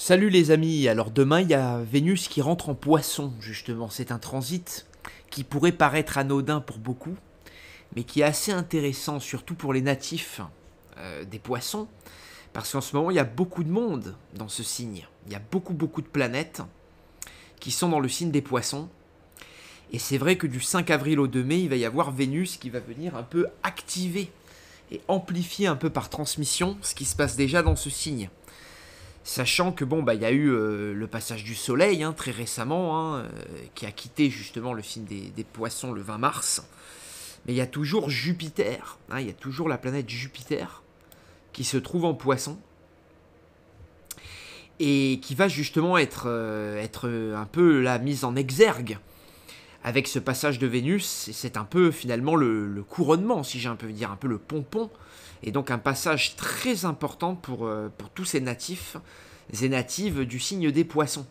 Salut les amis, alors demain il y a Vénus qui rentre en poisson, justement, c'est un transit qui pourrait paraître anodin pour beaucoup, mais qui est assez intéressant, surtout pour les natifs euh, des poissons, parce qu'en ce moment il y a beaucoup de monde dans ce signe, il y a beaucoup beaucoup de planètes qui sont dans le signe des poissons, et c'est vrai que du 5 avril au 2 mai il va y avoir Vénus qui va venir un peu activer et amplifier un peu par transmission ce qui se passe déjà dans ce signe. Sachant que bon, bah, il y a eu euh, le passage du soleil hein, très récemment, hein, euh, qui a quitté justement le signe des, poissons le 20 mars. Mais il y a toujours Jupiter, hein, il y a toujours la planète Jupiter qui se trouve en poisson et qui va justement être, euh, être un peu la mise en exergue avec ce passage de Vénus. C'est un peu finalement le, le couronnement, si j'ai un peu dire, un peu le pompon et donc un passage très important pour, euh, pour tous ces natifs et natives du signe des poissons.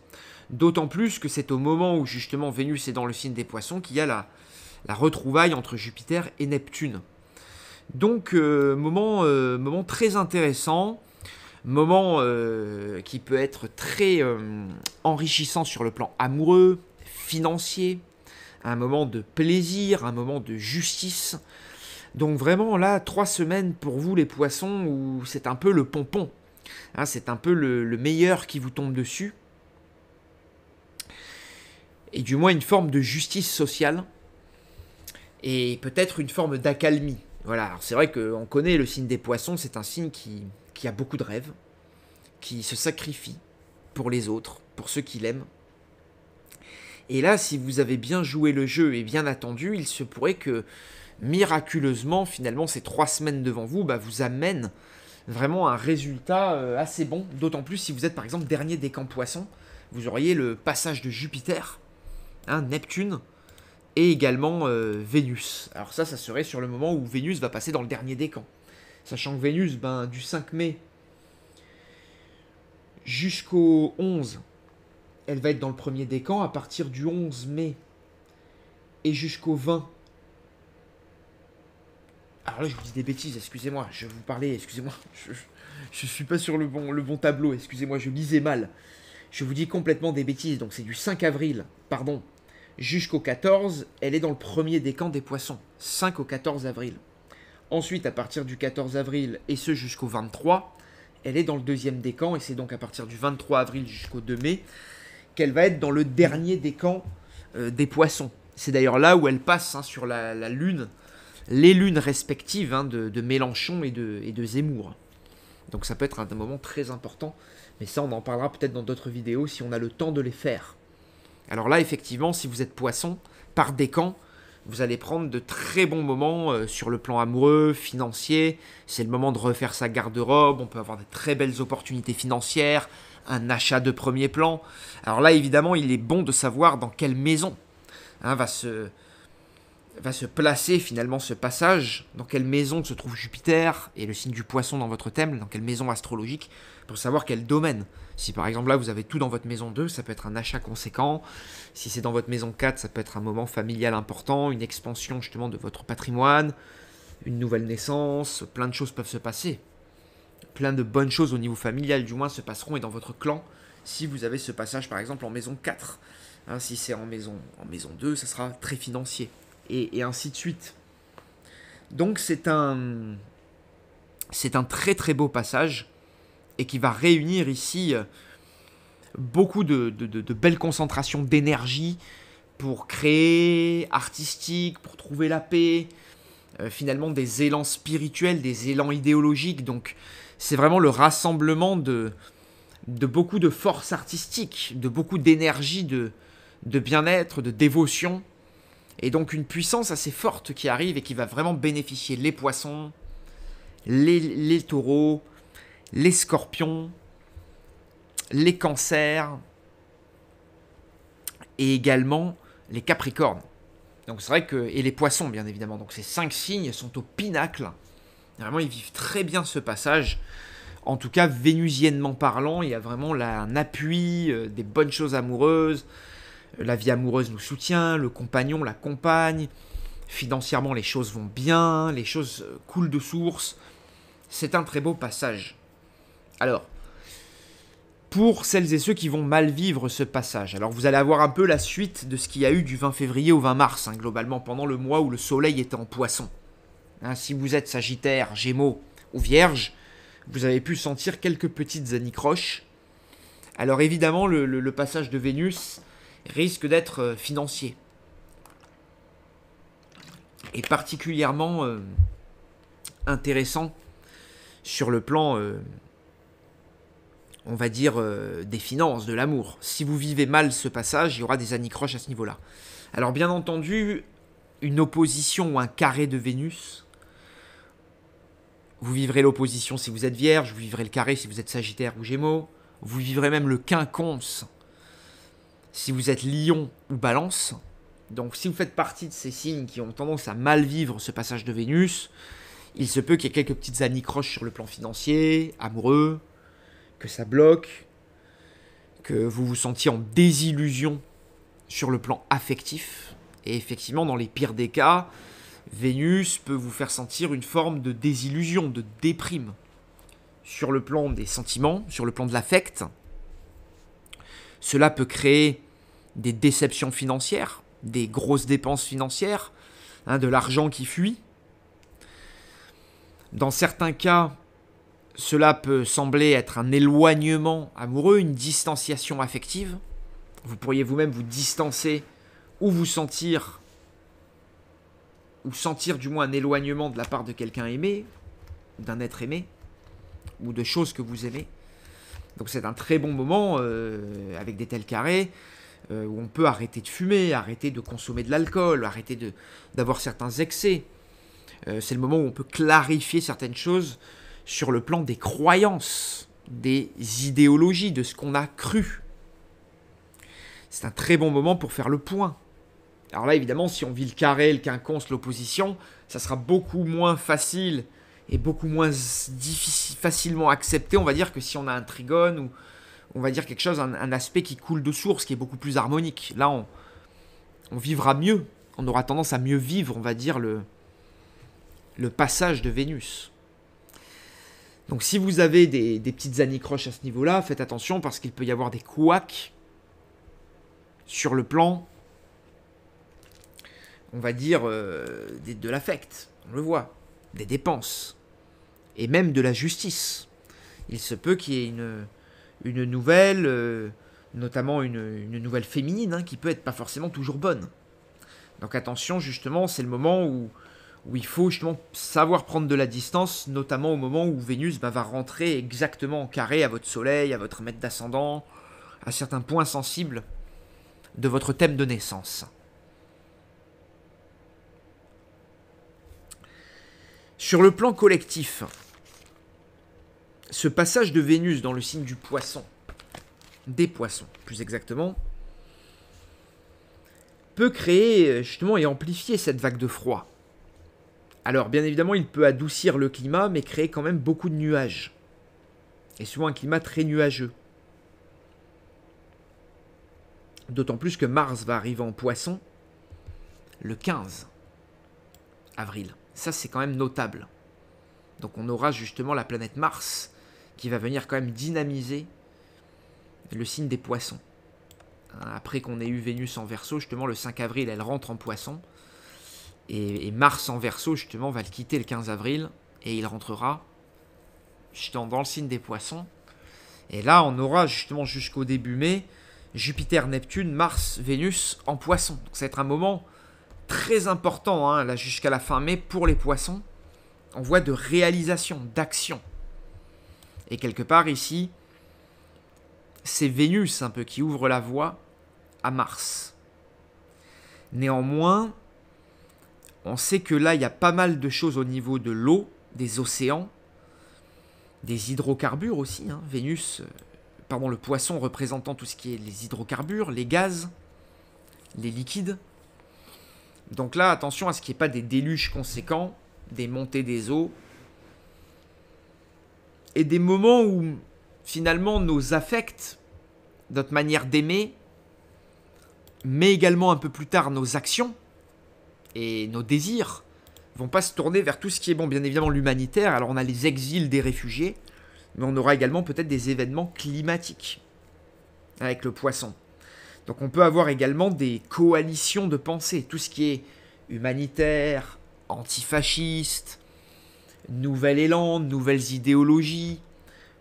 D'autant plus que c'est au moment où justement Vénus est dans le signe des poissons qu'il y a la, retrouvaille entre Jupiter et Neptune. Donc euh, moment, euh, moment très intéressant, moment qui peut être très enrichissant sur le plan amoureux, financier, un moment de plaisir, un moment de justice, donc vraiment là, trois semaines pour vous les poissons où c'est un peu le pompon. Hein, c'est un peu le, meilleur qui vous tombe dessus. Et du moins une forme de justice sociale. Et peut-être une forme d'accalmie. Voilà, c'est vrai qu'on connaît le signe des poissons, c'est un signe qui, qui a beaucoup de rêves, qui se sacrifie pour les autres, pour ceux qu'il l'aiment. Et là, si vous avez bien joué le jeu et bien attendu, il se pourrait que miraculeusement, finalement, ces trois semaines devant vous bah, vous amènent vraiment un résultat euh, assez bon. D'autant plus si vous êtes par exemple dernier des camps poissons, vous auriez le passage de Jupiter, hein, Neptune, et également euh, Vénus. Alors ça, ça serait sur le moment où Vénus va passer dans le dernier des camps. Sachant que Vénus, ben, du 5 mai jusqu'au 11, elle va être dans le premier décan. À partir du 11 mai et jusqu'au 20, alors là, je vous dis des bêtises, excusez-moi, je vous parlais, excusez-moi, je, ne suis pas sur le bon, le bon tableau, excusez-moi, je lisais mal. Je vous dis complètement des bêtises, donc c'est du 5 avril, pardon, jusqu'au 14, elle est dans le premier décan des poissons, 5 au 14 avril. Ensuite, à partir du 14 avril, et ce jusqu'au 23, elle est dans le deuxième décan, et c'est donc à partir du 23 avril jusqu'au 2 mai qu'elle va être dans le dernier décan euh, des poissons. C'est d'ailleurs là où elle passe hein, sur la Lune, les lunes respectives hein, de, Mélenchon et de, et Zemmour. Donc ça peut être un moment très important, mais ça on en parlera peut-être dans d'autres vidéos si on a le temps de les faire. Alors là effectivement, si vous êtes poisson, par décan, vous allez prendre de très bons moments euh, sur le plan amoureux, financier, c'est le moment de refaire sa garde-robe, on peut avoir de très belles opportunités financières, un achat de premier plan. Alors là évidemment, il est bon de savoir dans quelle maison hein, va se va se placer finalement ce passage, dans quelle maison se trouve Jupiter et le signe du poisson dans votre thème, dans quelle maison astrologique, pour savoir quel domaine. Si par exemple là vous avez tout dans votre maison 2, ça peut être un achat conséquent. Si c'est dans votre maison 4, ça peut être un moment familial important, une expansion justement de votre patrimoine, une nouvelle naissance, plein de choses peuvent se passer. Plein de bonnes choses au niveau familial du moins se passeront et dans votre clan, si vous avez ce passage par exemple en maison 4. Hein, si c'est en maison, en maison 2, ça sera très financier, et, ainsi de suite. Donc c'est un, c'est un très très beau passage et qui va réunir ici euh, beaucoup de, de, belles concentrations d'énergie pour créer, artistique, pour trouver la paix, euh, finalement des élans spirituels, des élans idéologiques. Donc c'est vraiment le rassemblement de, de beaucoup de forces artistiques, de beaucoup d'énergie, de, de bien-être, de dévotion. Et donc une puissance assez forte qui arrive et qui va vraiment bénéficier les poissons, les, taureaux, les scorpions, les cancers et également les capricornes. Donc c'est vrai que... Et les poissons bien évidemment. Donc ces cinq signes sont au pinacle. Vraiment ils vivent très bien ce passage en tout cas vénusiennement parlant, il y a vraiment un appui, euh, des bonnes choses amoureuses, la vie amoureuse nous soutient, le compagnon, l'accompagne... financièrement les choses vont bien, les choses euh, coulent de source. C'est un très beau passage. Alors, pour celles et ceux qui vont mal vivre ce passage, alors vous allez avoir un peu la suite de ce qu'il y a eu du 20 février au 20 mars, hein, globalement pendant le mois où le soleil était en poisson. Hein, si vous êtes sagittaire, gémeaux ou vierge, vous avez pu sentir quelques petites anicroches. Alors évidemment, le passage de Vénus, risque d'être euh, financier. Et particulièrement euh, intéressant sur le plan, euh, on va dire, des finances, de l'amour. Si vous vivez mal ce passage, il y aura des anicroches à ce niveau-là. Alors bien entendu, une opposition ou un carré de Vénus, vous vivrez l'opposition si vous êtes vierge, vous vivrez le carré si vous êtes sagittaire ou gémeaux, vous vivrez même le quinconce si vous êtes lion ou balance, donc si vous faites partie de ces signes qui ont tendance à mal vivre ce passage de Vénus, il se peut qu'il y ait quelques petites anicroches sur le plan financier, amoureux, que ça bloque, que vous vous sentiez en désillusion sur le plan affectif. Et effectivement, dans les pires des cas, Vénus peut vous faire sentir une forme de désillusion, de déprime. Sur le plan des sentiments, sur le plan de l'affect, cela peut créer des déceptions financières, des grosses dépenses financières, hein, de l'argent qui fuit. Dans certains cas, cela peut sembler être un éloignement amoureux, une distanciation affective. Vous pourriez vous-même vous distancer ou vous sentir, ou sentir du moins un éloignement de la part de quelqu'un aimé, d'un être aimé, ou de choses que vous aimez. Donc c'est un très bon moment euh, avec des tels carrés euh, où on peut arrêter de fumer, arrêter de consommer de l'alcool, arrêter d'avoir certains excès. Euh, c'est le moment où on peut clarifier certaines choses sur le plan des croyances, des idéologies, de ce qu'on a cru. C'est un très bon moment pour faire le point. Alors là, évidemment, si on vit le carré, le quinconce, l'opposition, ça sera beaucoup moins facile et beaucoup moins facilement accepté, on va dire, que si on a un trigone ou, on va dire quelque chose, un, aspect qui coule de source, qui est beaucoup plus harmonique. Là, on, on vivra mieux, on aura tendance à mieux vivre, on va dire, le, le passage de Vénus. Donc si vous avez des, petites anicroches à ce niveau-là, faites attention parce qu'il peut y avoir des couacs sur le plan, on va dire, euh, de l'affect, on le voit, des dépenses, et même de la justice. Il se peut qu'il y ait une, une nouvelle, euh, notamment une, nouvelle féminine, hein, qui peut être pas forcément toujours bonne. Donc attention, justement, c'est le moment où, il faut justement savoir prendre de la distance, notamment au moment où Vénus bah, va rentrer exactement en carré à votre soleil, à votre maître d'ascendant, à certains points sensibles de votre thème de naissance. Sur le plan collectif, ce passage de Vénus dans le signe du poisson, des poissons plus exactement, peut créer euh, justement et amplifier cette vague de froid. Alors bien évidemment, il peut adoucir le climat, mais créer quand même beaucoup de nuages. Et souvent un climat très nuageux. D'autant plus que Mars va arriver en poisson le 15 avril. Ça c'est quand même notable. Donc on aura justement la planète Mars qui va venir quand même dynamiser le signe des poissons. Après qu'on ait eu Vénus en verso, justement, le 5 avril, elle rentre en poisson. Et, Mars en verso, justement, va le quitter le 15 avril. Et il rentrera dans, dans le signe des poissons. Et là, on aura justement jusqu'au début mai Jupiter, Neptune, Mars, Vénus en poisson. Donc ça va être un moment très important, hein, là jusqu'à la fin mai, pour les poissons. On voit de réalisation, d'action. Et quelque part ici, c'est Vénus un peu qui ouvre la voie à Mars. Néanmoins, on sait que là, il y a pas mal de choses au niveau de l'eau, des océans, des hydrocarbures aussi. Hein. Vénus, euh, pardon, le poisson représentant tout ce qui est les hydrocarbures, les gaz, les liquides. Donc là, attention à ce qu'il n'y ait pas des déluges conséquents, des montées des eaux, et des moments où finalement nos affects, notre manière d'aimer, mais également un peu plus tard nos actions et nos désirs vont pas se tourner vers tout ce qui est bon, bien évidemment l'humanitaire, alors on a les exils des réfugiés, mais on aura également peut-être des événements climatiques avec le poisson. Donc on peut avoir également des coalitions de pensée, tout ce qui est humanitaire, antifasciste, nouvel élan, nouvelles idéologies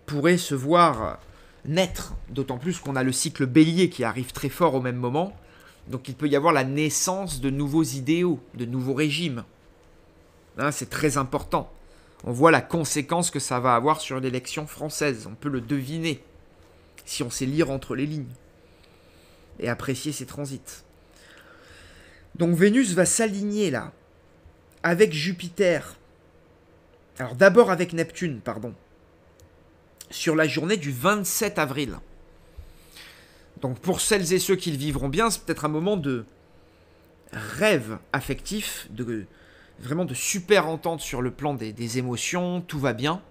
pourraient se voir naître, d'autant plus qu'on a le cycle bélier qui arrive très fort au même moment, donc il peut y avoir la naissance de nouveaux idéaux, de nouveaux régimes. Hein, c'est très important. On voit la conséquence que ça va avoir sur l'élection française, on peut le deviner, si on sait lire entre les lignes et apprécier ses transits. Donc Vénus va s'aligner là, avec Jupiter, alors d'abord avec Neptune, pardon. Sur la journée du 27 avril. Donc pour celles et ceux qui le vivront bien, c'est peut-être un moment de rêve affectif, de vraiment de super entente sur le plan des, émotions, tout va bien.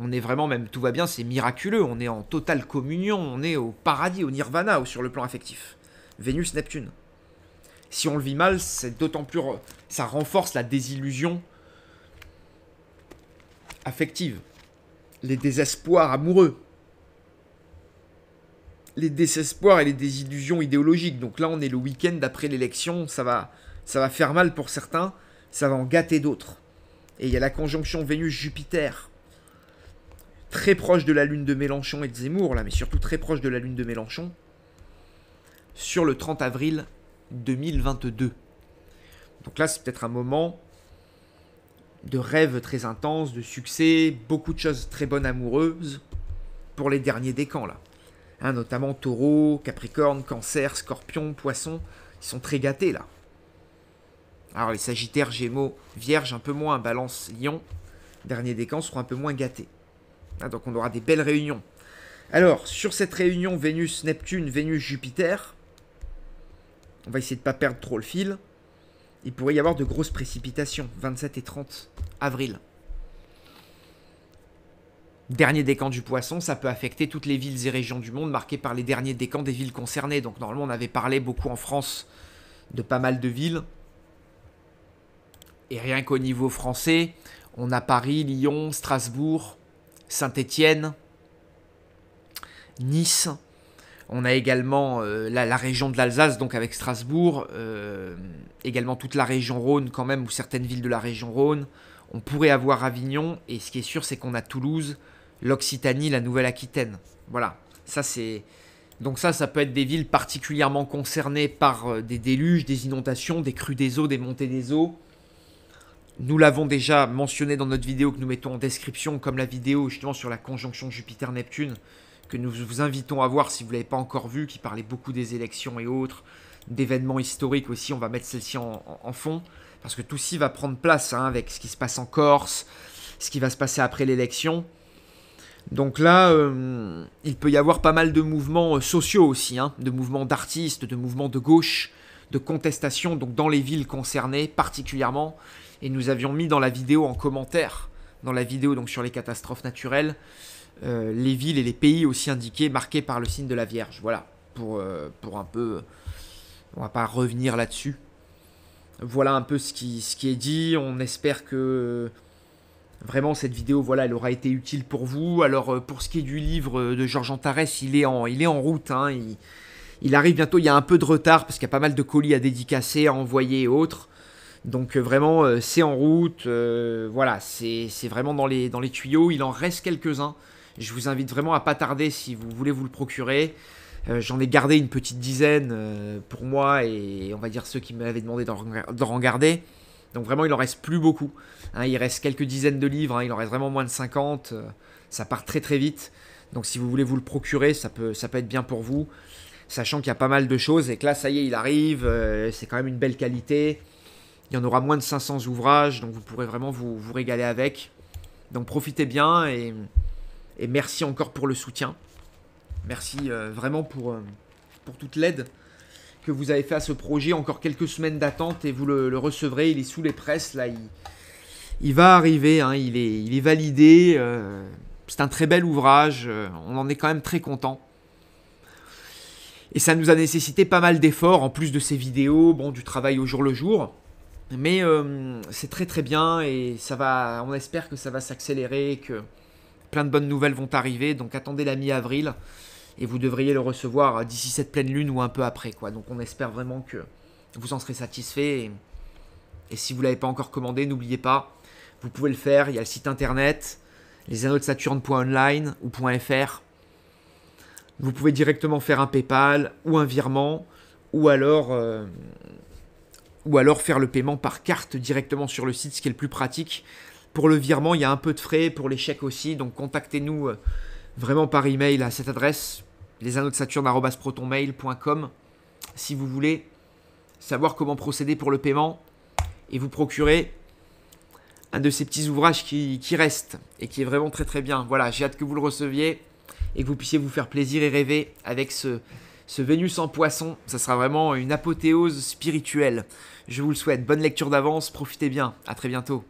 On est vraiment même, tout va bien, c'est miraculeux, on est en totale communion, on est au paradis, au nirvana, ou sur le plan affectif. Vénus, Neptune. Si on le vit mal, c'est d'autant plus... Ça renforce la désillusion affectives, les désespoirs amoureux, les désespoirs et les désillusions idéologiques. Donc là, on est le week-end après l'élection, ça va, ça va faire mal pour certains, ça va en gâter d'autres. Et il y a la conjonction Vénus-Jupiter, très proche de la lune de Mélenchon et de Zemmour, là, mais surtout très proche de la lune de Mélenchon, sur le 30 avril 2022. Donc là, c'est peut-être un moment de rêves très intenses, de succès, beaucoup de choses très bonnes amoureuses pour les derniers décans là. Hein, notamment taureau, capricorne, cancer, scorpion, poisson, ils sont très gâtés là. Alors les sagittaires, gémeaux, vierge un peu moins, balance, lion, dernier décan seront un peu moins gâtés. Ah, donc on aura des belles réunions. Alors sur cette réunion Vénus-Neptune, Vénus-Jupiter, on va essayer de ne pas perdre trop le fil il pourrait y avoir de grosses précipitations, 27 et 30 avril. Dernier décan du poisson, ça peut affecter toutes les villes et régions du monde marquées par les derniers décans des villes concernées. Donc normalement on avait parlé beaucoup en France de pas mal de villes. Et rien qu'au niveau français, on a Paris, Lyon, Strasbourg, Saint-Étienne, Nice, on a également euh, la, région de l'Alsace, donc avec Strasbourg, euh, également toute la région Rhône quand même, ou certaines villes de la région Rhône. On pourrait avoir Avignon, et ce qui est sûr, c'est qu'on a Toulouse, l'Occitanie, la Nouvelle-Aquitaine. Voilà, ça c'est... Donc ça, ça peut être des villes particulièrement concernées par euh, des déluges, des inondations, des crues des eaux, des montées des eaux. Nous l'avons déjà mentionné dans notre vidéo que nous mettons en description, comme la vidéo justement sur la conjonction Jupiter-Neptune, que nous vous invitons à voir si vous ne l'avez pas encore vu, qui parlait beaucoup des élections et autres, d'événements historiques aussi. On va mettre celle-ci en, fond, parce que tout ci va prendre place hein, avec ce qui se passe en Corse, ce qui va se passer après l'élection. Donc là, euh, il peut y avoir pas mal de mouvements euh, sociaux aussi, hein, de mouvements d'artistes, de mouvements de gauche, de contestation, donc dans les villes concernées particulièrement. Et nous avions mis dans la vidéo en commentaire, dans la vidéo donc sur les catastrophes naturelles, euh, les villes et les pays aussi indiqués, marqués par le signe de la Vierge. Voilà, pour, euh, pour un peu... On va pas revenir là-dessus. Voilà un peu ce qui, ce qui est dit. On espère que vraiment cette vidéo voilà elle aura été utile pour vous alors euh, pour ce qui est du livre de Georges Antares il est en, il est en route hein. il, arrive bientôt il y a un peu de retard parce qu'il y a pas mal de colis à dédicacer à envoyer et autres donc vraiment c'est en route voilà c'est vraiment dans les, dans les tuyaux il en reste quelques-uns je vous invite vraiment à pas tarder si vous voulez vous le procurer. Euh, j'en ai gardé une petite dizaine euh, pour moi et on va dire ceux qui m'avaient demandé d'en regarder. Donc vraiment, il en reste plus beaucoup. Hein. il reste quelques dizaines de livres, hein. il en reste vraiment moins de 50. Euh, ça part très très vite. Donc si vous voulez vous le procurer, ça peut, ça peut être bien pour vous. Sachant qu'il y a pas mal de choses et que là, ça y est, il arrive. c'est quand même une belle qualité. Il y en aura moins de 500 ouvrages, donc vous pourrez vraiment vous régaler avec. Donc profitez bien et et merci encore pour le soutien. Merci euh, vraiment pour, euh, pour toute l'aide que vous avez fait à ce projet. Encore quelques semaines d'attente et vous le, recevrez. Il est sous les presses, là. Il, va arriver, hein. il, est, il est validé. Euh, c'est un très bel ouvrage. on en est quand même très content. Et ça nous a nécessité pas mal d'efforts, en plus de ces vidéos, bon, du travail au jour le jour. Mais c'est très très bien et ça va, on espère que ça va s'accélérer, que plein de bonnes nouvelles vont arriver, donc attendez la mi-avril et vous devriez le recevoir d'ici cette pleine lune ou un peu après. Quoi. Donc on espère vraiment que vous en serez satisfait. Et, si vous ne l'avez pas encore commandé, n'oubliez pas, vous pouvez le faire. Il y a le site internet, les anneaux de ou .fr. Vous pouvez directement faire un PayPal ou un virement ou alors, euh, ou alors faire le paiement par carte directement sur le site, ce qui est le plus pratique. Pour le virement, il y a un peu de frais, pour les chèques aussi, donc contactez-nous euh, vraiment par email à cette adresse, lesanneaux de si vous voulez savoir comment procéder pour le paiement et vous procurer un de ces petits ouvrages qui, qui reste et qui est vraiment très très bien. Voilà, j'ai hâte que vous le receviez et que vous puissiez vous faire plaisir et rêver avec ce, ce Vénus en poisson. Ça sera vraiment une apothéose spirituelle. Je vous le souhaite. Bonne lecture d'avance, profitez bien. À très bientôt.